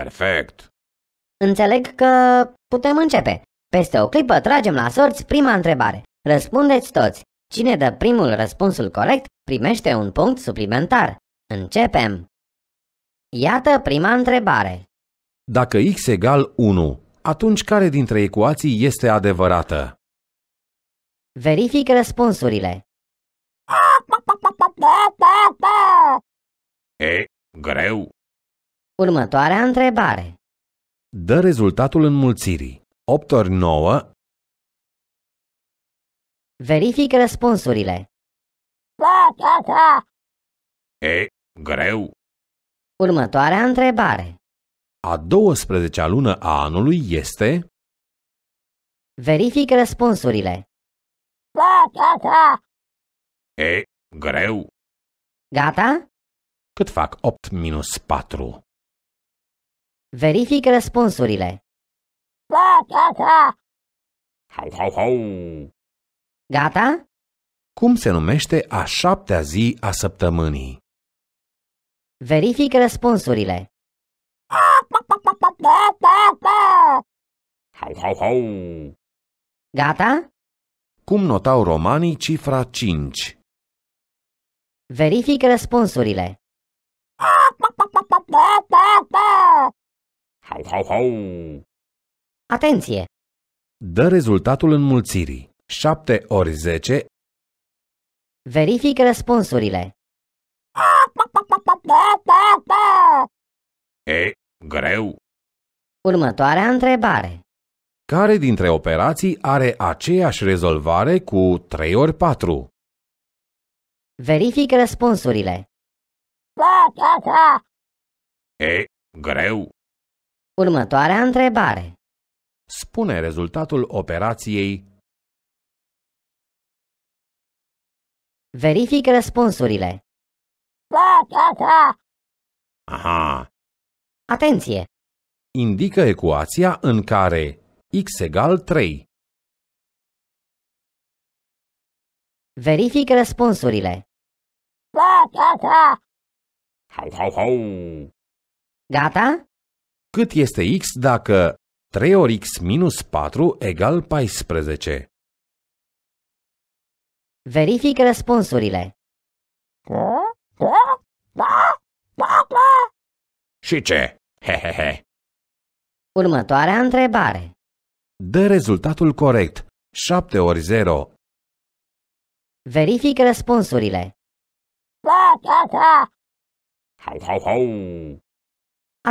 Perfect. Înțeleg că putem începe. Peste o clipă tragem la sorți prima întrebare. Răspundeți toți. Cine dă primul răspunsul corect primește un punct suplimentar. Începem! Iată prima întrebare. Dacă x egal 1, atunci care dintre ecuații este adevărată? Verific răspunsurile. E greu? Următoarea întrebare. Dă rezultatul înmulțirii. 8 ori 9. Verific răspunsurile. Da, da, da. E, greu. Următoarea întrebare. A 12-a lună a anului este... Verific răspunsurile. Da, da, da. E, greu. Gata? Cât fac 8 minus 4? Verific răspunsurile. Da, da, da. Hau, hau, hau. Gata? Cum se numește a șaptea zi a săptămânii? Verific răspunsurile. Hau, hau, hau. Gata? Cum notau romanii cifra 5? Verific răspunsurile. Hau, hau, hau! Atenție! Dă rezultatul înmulțirii. 7 ori 10. Verific răspunsurile. E, greu. Următoarea întrebare. Care dintre operații are aceeași rezolvare cu 3 ori 4? Verific răspunsurile. E, greu. Următoarea întrebare. Spune rezultatul operației. Verific răspunsurile. Aha. Atenție! Indică ecuația în care x egal 3. Verific răspunsurile. Hau, hau, hau! Gata? Cât este x dacă 3 ori x minus 4 egal 14? Verific răspunsurile. Și ce? Hehehe. Următoarea întrebare. Dă rezultatul corect. 7 ori 0. Verific răspunsurile. Hau, hau, hau!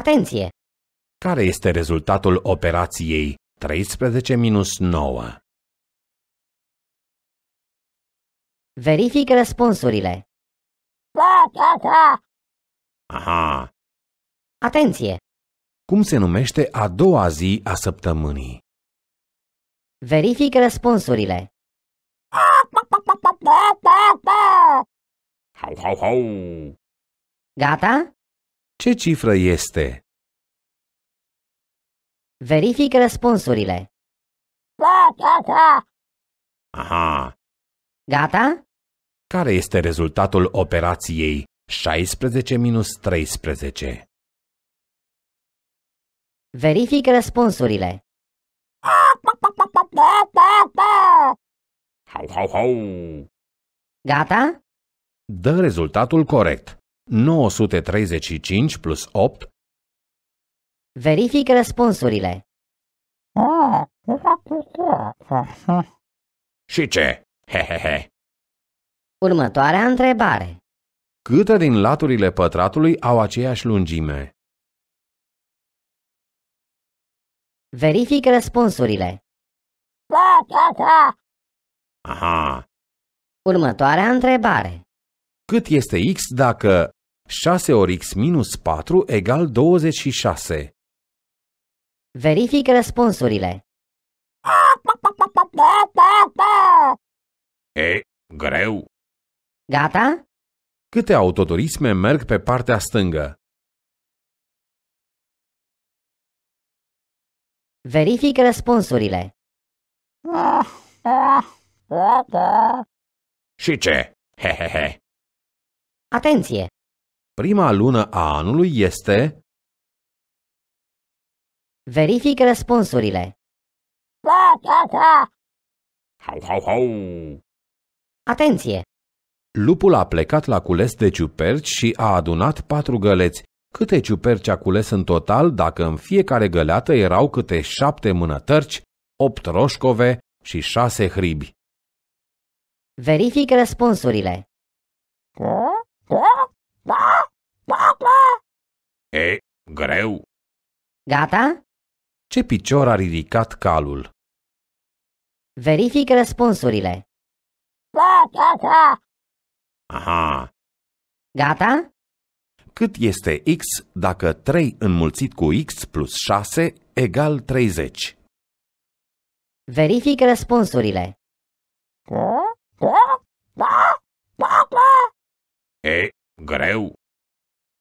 Atenție! Care este rezultatul operației 13 minus 9? Verific răspunsurile. Da, da, da. Aha. Atenție! Cum se numește a doua zi a săptămânii? Verific răspunsurile. Hau, hau, hau! Gata? Ce cifră este? Verific răspunsurile. Da, da, da. Aha. Gata? Care este rezultatul operației 16 minus 13? Verific răspunsurile. Hau, hau, hau! Gata? Dă rezultatul corect. 935 plus 8 Verific răspunsurile. Ah, și ce? Hehehe. Următoarea întrebare. Câte din laturile pătratului au aceeași lungime? Verific răspunsurile. Da, da, da. Aha. Următoarea întrebare. Cât este x dacă 6 ori x minus 4 egal 26? Verific răspunsurile. E greu. Gata? Câte autoturisme merg pe partea stângă? Verific răspunsurile. Și ce? Hehehe. Atenție! Prima lună a anului este Verific răspunsurile. Ha, ha, ha! Hau, hau, hau! Atenție! Lupul a plecat la cules de ciuperci și a adunat patru găleți. Câte ciuperci a cules în total, dacă în fiecare găleată erau câte șapte mânătărci, opt roșcove și șase hribi. Verific răspunsurile. E, greu. Gata? Ce picior a ridicat calul? Verific răspunsurile. Aha. Gata? Cât este X dacă 3 înmulțit cu X plus 6 egal 30? Verific răspunsurile. E greu.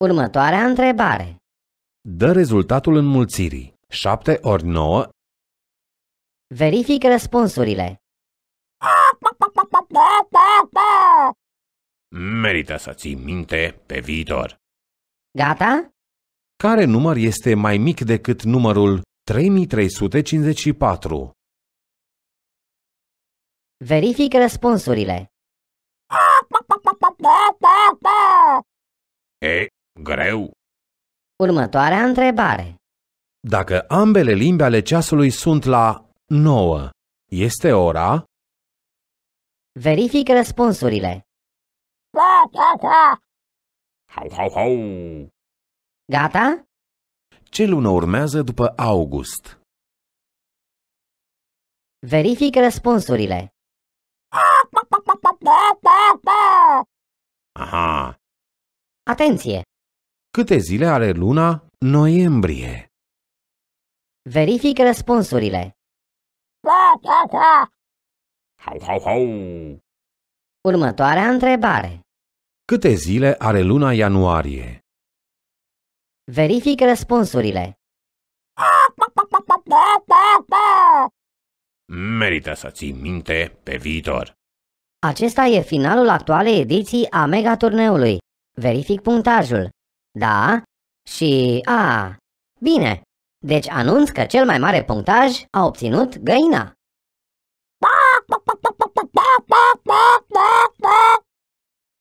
Următoarea întrebare. Dă rezultatul înmulțirii. 7 ori 9. Verific răspunsurile. Merită să ții minte pe viitor. Gata? Care număr este mai mic decât numărul 3354? Verific răspunsurile. E greu. Următoarea întrebare. Dacă ambele limbi ale ceasului sunt la 9, este ora? Verific răspunsurile. Hau, hau, hau. Gata? Ce lună urmează după august? Verific răspunsurile. Aha. Atenție! Câte zile are luna noiembrie? Verific răspunsurile. Da, da, da. Hau, hau, hau. Următoarea întrebare. Câte zile are luna ianuarie? Verific răspunsurile. Merită să ții minte pe viitor. Acesta e finalul actualei ediții a mega turneului. Verific punctajul. Da și A. Bine, deci anunț că cel mai mare punctaj a obținut găina.